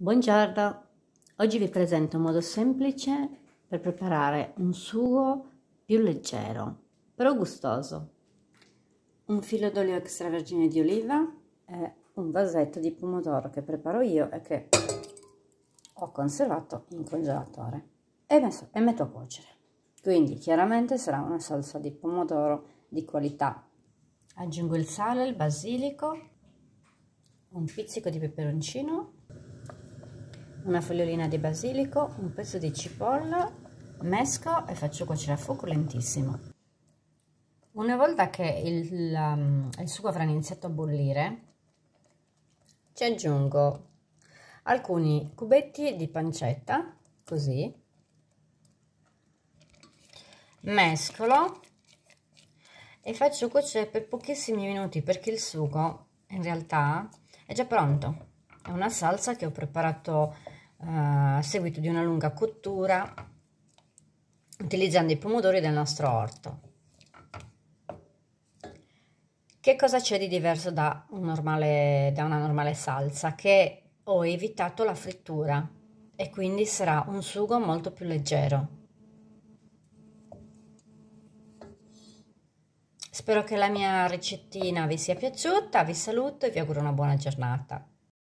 Buongiorno, oggi vi presento un modo semplice per preparare un sugo più leggero, però gustoso. Un filo d'olio extravergine di oliva e un vasetto di pomodoro che preparo io e che ho conservato in congelatore e, messo, e metto a cuocere. Quindi chiaramente sarà una salsa di pomodoro di qualità. Aggiungo il sale, il basilico, un pizzico di peperoncino una fogliolina di basilico, un pezzo di cipolla, mesco e faccio cuocere a fuoco lentissimo. Una volta che il, la, il sugo avrà iniziato a bollire, ci aggiungo alcuni cubetti di pancetta, così, mescolo e faccio cuocere per pochissimi minuti perché il sugo in realtà è già pronto. È una salsa che ho preparato eh, a seguito di una lunga cottura utilizzando i pomodori del nostro orto. Che cosa c'è di diverso da, un normale, da una normale salsa? Che ho evitato la frittura e quindi sarà un sugo molto più leggero. Spero che la mia ricettina vi sia piaciuta, vi saluto e vi auguro una buona giornata.